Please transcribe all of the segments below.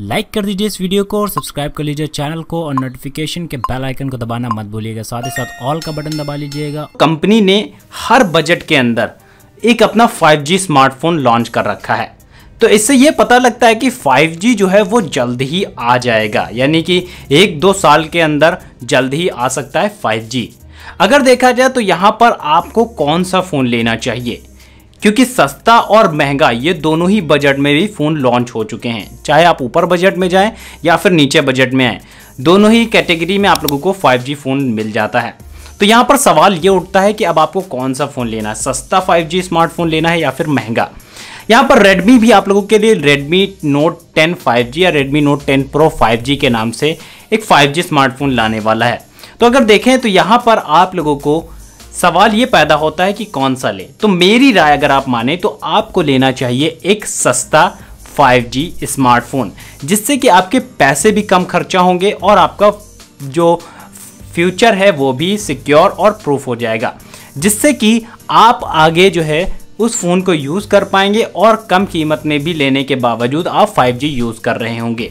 like कर दीजिए इस वीडियो को और सब्सक्राइब कर लीजिए चैनल को और नोटिफिकेशन के बेल आइकन को दबाना मत भूलिएगा साथ ही साथ ऑल का बटन दबा लीजिएगा कंपनी ने हर बजट के अंदर एक अपना 5G स्मार्टफोन लॉन्च कर रखा है तो इससे ये पता लगता है कि 5G जो है वो जल्द ही आ जाएगा यानी कि एक दो साल के अंदर जल्द ही आ सकता है 5G अगर देखा जाए तो यहाँ पर आपको कौन सा फ़ोन लेना चाहिए क्योंकि सस्ता और महंगा ये दोनों ही बजट में भी फ़ोन लॉन्च हो चुके हैं चाहे आप ऊपर बजट में जाएं या फिर नीचे बजट में आएँ दोनों ही कैटेगरी में आप लोगों को 5G फ़ोन मिल जाता है तो यहाँ पर सवाल ये उठता है कि अब आपको कौन सा फ़ोन लेना है सस्ता 5G स्मार्टफोन लेना है या फिर महंगा यहाँ पर Redmi भी आप लोगों के लिए Redmi Note 10 5G या Redmi Note 10 Pro 5G के नाम से एक 5G स्मार्टफोन लाने वाला है तो अगर देखें तो यहाँ पर आप लोगों को सवाल ये पैदा होता है कि कौन सा लें तो मेरी राय अगर आप माने तो आपको लेना चाहिए एक सस्ता 5G स्मार्टफोन जिससे कि आपके पैसे भी कम खर्चा होंगे और आपका जो फ्यूचर है वो भी सिक्योर और प्रूफ हो जाएगा जिससे कि आप आगे जो है उस फ़ोन को यूज़ कर पाएंगे और कम कीमत में भी लेने के बावजूद आप 5G यूज़ कर रहे होंगे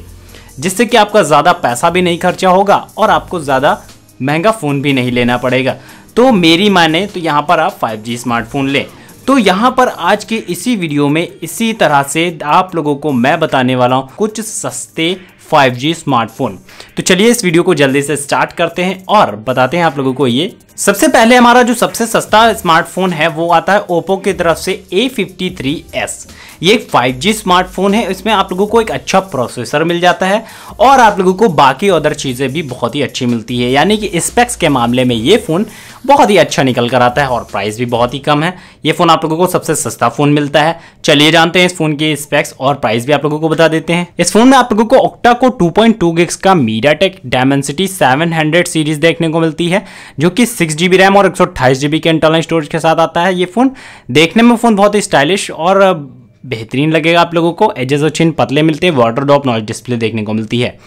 जिससे कि आपका ज़्यादा पैसा भी नहीं खर्चा होगा और आपको ज़्यादा महंगा फ़ोन भी नहीं लेना पड़ेगा तो मेरी माने तो यहाँ पर आप 5G स्मार्टफोन लें तो यहाँ पर आज के इसी वीडियो में इसी तरह से आप लोगों को मैं बताने वाला हूँ कुछ सस्ते 5G स्मार्टफोन तो चलिए इस वीडियो को जल्दी से स्टार्ट करते हैं और बताते हैं आप लोगों को ये सबसे पहले हमारा जो सबसे सस्ता स्मार्टफोन है वो आता है ओप्पो की तरफ से A53s ये 5G स्मार्टफोन है इसमें आप लोगों को एक अच्छा प्रोसेसर मिल जाता है और आप लोगों को बाकी अदर चीज़ें भी बहुत ही अच्छी मिलती है यानी कि स्पेक्स के मामले में ये फ़ोन बहुत ही अच्छा निकल कर आता है और प्राइस भी बहुत ही कम है ये फ़ोन आप लोगों को सबसे सस्ता फ़ोन मिलता है चलिए जानते हैं इस फ़ोन के स्पेक्स और प्राइस भी आप लोगों को बता देते हैं इस फ़ोन में आप लोगों को ऑक्टा को 2.2 पॉइंट का MediaTek Dimensity seven series देखने को मिलती है जो कि सिक्स रैम और एक के इंटरनल स्टोरेज के साथ आता है ये फ़ोन देखने में फ़ोन बहुत ही स्टाइलिश और बेहतरीन लगेगा आप लोगों को एजेस और चिन पतले मिलते हैं वाटर ड्रॉप नॉइज डिस्प्ले देखने को मिलती है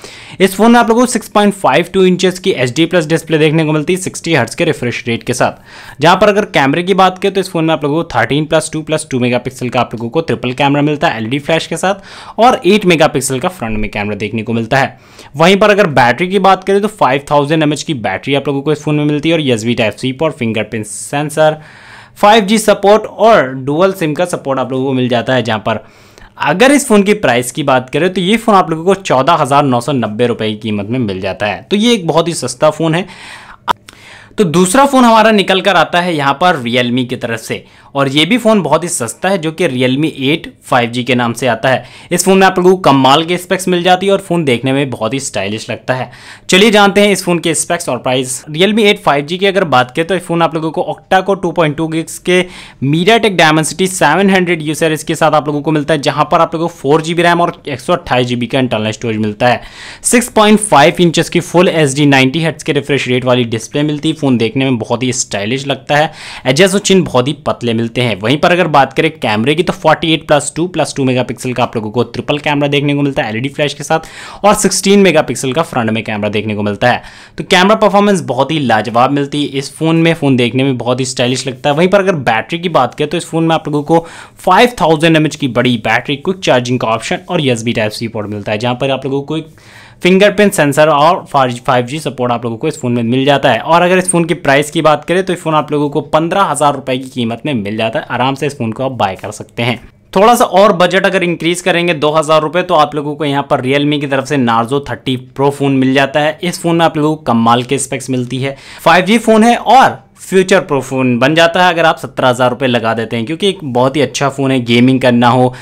इस फोन में आप लोगों को 6.52 इंचेस की एच प्लस डिस्प्ले देखने को मिलती है 60 हर्ट्स के रिफ्रेश रेट के साथ जहां पर अगर कैमरे की बात करें तो इस फोन में आप लोगों को 13 plus two plus two mega का आप लोगों को ट्रिपल कैमरा मिलता है एल फ्लैश e के साथ और एट मेगा का फ्रंट में कैमरा देखने को मिलता है वहीं पर अगर बैटरी की बात करें तो फाइव थाउजेंड की बैटरी आप लोगों को इस फोन में मिलती है और यस वी टाइप सी और फिंगरप्रिंट सेंसर 5G सपोर्ट और डुअल सिम का सपोर्ट आप लोगों को मिल जाता है जहाँ पर अगर इस फ़ोन की प्राइस की बात करें तो ये फ़ोन आप लोगों को चौदह हज़ार नौ सौ नब्बे रुपये की कीमत में मिल जाता है तो ये एक बहुत ही सस्ता फ़ोन है तो दूसरा फ़ोन हमारा निकल कर आता है यहाँ पर रियलमी की तरफ से और ये भी फ़ोन बहुत ही सस्ता है जो कि Realme 8 5G के नाम से आता है इस फ़ोन में आप लोगों को कमाल के स्पेक्स मिल जाती है और फ़ोन देखने में बहुत ही स्टाइलिश लगता है चलिए जानते हैं इस फ़ोन के स्पेक्स और प्राइस Realme 8 5G की अगर बात करें तो इस फ़ोन आप लोगों को ऑक्टा को टू पॉइंट के MediaTek Dimensity seven hundred यूसर इसके साथ आप लोगों को मिलता है जहाँ पर आप लोगों को फोर जी बी रैम और एक सौ अट्ठाईस जी बी का इंटरनल स्टोरेज मिलता है सिक्स पॉइंट फाइव इंचज की full H D ninety hertz के रिफ्रेश रेट वाली डिस्प्ले मिलती है फ़ोन देखने में बहुत ही स्टाइलिश लगता है एडजस्ट चिन बहुत ही पतले मिलते हैं वहीं पर अगर बात करें कैमरे की तो 48 eight plus two plus two mega का आप लोगों को ट्रिपल कैमरा देखने को मिलता है एलईडी फ्लैश के साथ और 16 मेगापिक्सल का फ्रंट में कैमरा देखने को मिलता है तो कैमरा परफॉर्मेंस बहुत ही लाजवाब मिलती है इस फोन में फोन देखने में बहुत ही स्टाइलिश लगता है वहीं पर अगर बैटरी की बात करें तो इस फोन में आप लोगों को फाइव थाउजेंड की बड़ी बैटरी क्विक चार्जिंग का ऑप्शन और USB type C port मिलता है जहाँ पर आप लोगों को एक फिंगरप्रिंट सेंसर और फाइव जी सपोर्ट आप लोगों को इस फोन में मिल जाता है और अगर इस फोन की प्राइस की बात करें तो इस फोन आप लोगों को पंद्रह हजार रुपए की कीमत में मिल जाता है आराम से इस फोन को आप बाय कर सकते हैं थोड़ा सा और बजट अगर इंक्रीज करेंगे दो हज़ार रुपये तो आप लोगों को यहाँ पर रियलमी की तरफ से नार्जो 30 प्रो फ़ोन मिल जाता है इस फ़ोन में आप लोगों को कमाल के स्पेक्स मिलती है 5G फ़ोन है और फ्यूचर प्रो फ़ोन बन जाता है अगर आप सत्रह हज़ार रुपये लगा देते हैं क्योंकि एक बहुत ही अच्छा फ़ोन है गेमिंग करना हो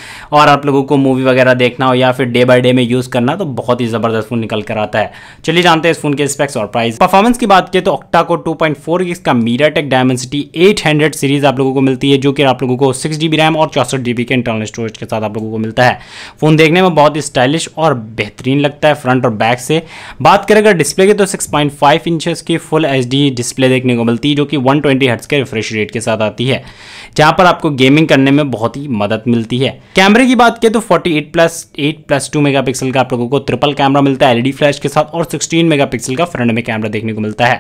और आप लोगों को मूवी वगैरह देखना हो या फिर डे बाई डे में यूज़ करना तो बहुत ही ज़बरदस्त फ़ोन निकल कर आता है चलिए जानते हैं इस फोन के स्पेक्स और प्राइस परफॉर्मेंस की बात करें तो ऑक्टा को टू पॉइंट फोर की इसका MediaTek Dimensity eight hundred series आप लोगों को मिलती है जो कि आप लोगों को सिक्स जी बी रैम और चौसठ जी बी के इंटरनल स्टोरेज के साथ आप लोगों को मिलता है फ़ोन देखने में बहुत ही स्टाइलिश और बेहतरीन लगता है फ्रंट और बैक से बात करें अगर डिस्प्ले की तो सिक्स पॉइंट फाइव इंचज़ की फुल एच डी डिस्प्ले देखने को मिलती है जो कि कि 120 ट्वेंटी के रिफ्रेश रेट के साथ आती है जहाँ पर आपको गेमिंग करने में बहुत ही मदद मिलती है कैमरे की बात करें तो 48 plus eight plus two mega का आप लोगों को ट्रिपल कैमरा मिलता है एलईडी फ्लैश e के साथ और 16 मेगापिक्सल का फ्रंट में कैमरा देखने को मिलता है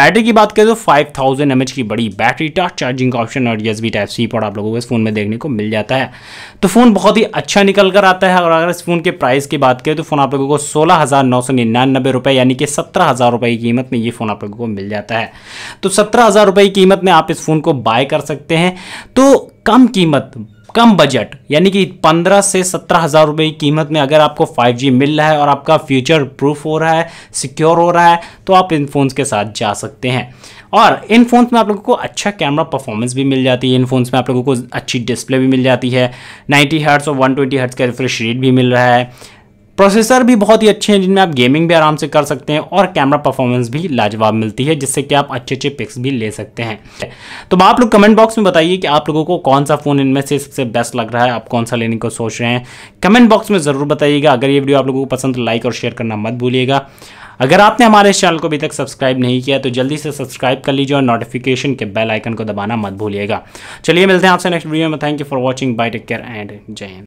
बैटरी की बात करें तो 5000 थाउजेंड की बड़ी बैटरी टच चार्जिंग का ऑप्शन और यसबी टाइप सी पॉड आप लोगों को इस फोन में देखने को मिल जाता है तो फोन बहुत ही अच्छा निकल कर आता है और अगर इस फोन के प्राइस की बात करें तो फोन आप लोगों को सोलह हजार नौ सौ निन्यानबे रुपये यानी कि सत्रह हजार रुपये की कीमत में ये फोन आप लोगों को मिल जाता है तो सत्रह सत्रह हज़ार रुपये की कीमत में आप इस फ़ोन को बाय कर सकते हैं तो कम कीमत कम बजट यानी कि पंद्रह से सत्रह हज़ार रुपये की कीमत में अगर आपको 5G मिल रहा है और आपका फ्यूचर प्रूफ हो रहा है सिक्योर हो रहा है तो आप इन फ़ोन्स के साथ जा सकते हैं और इन फ़ोन्स में आप लोगों को अच्छा कैमरा परफॉर्मेंस भी मिल जाती है इन फ़ोन्स में आप लोगों को अच्छी डिस्प्ले भी मिल जाती है 90 हर्ट्स और 120 हर्ट्स का रिफ्रेश रेट भी मिल रहा है प्रोसेसर भी बहुत ही अच्छे हैं जिनमें आप गेमिंग भी आराम से कर सकते हैं और कैमरा परफॉर्मेंस भी लाजवाब मिलती है जिससे कि आप अच्छे अच्छे पिक्स भी ले सकते हैं तो आप लोग कमेंट बॉक्स में बताइए कि आप लोगों को कौन सा फ़ोन इनमें से सबसे बेस्ट लग रहा है आप कौन सा लेने को सोच रहे हैं कमेंट बॉक्स में ज़रूर बताइएगा अगर ये वीडियो आप लोगों को पसंद लाइक और शेयर करना मत भूलिएगा अगर आपने हमारे इस चैनल को अभी तक सब्सक्राइब नहीं किया तो जल्दी से सब्सक्राइब कर लीजिए और नोटिफिकेशन के बेल आइकन को दबाना मत भूलिएगा चलिए मिलते हैं आपसे नेक्स्ट वीडियो में thank you for watching bye take care and जय हिंद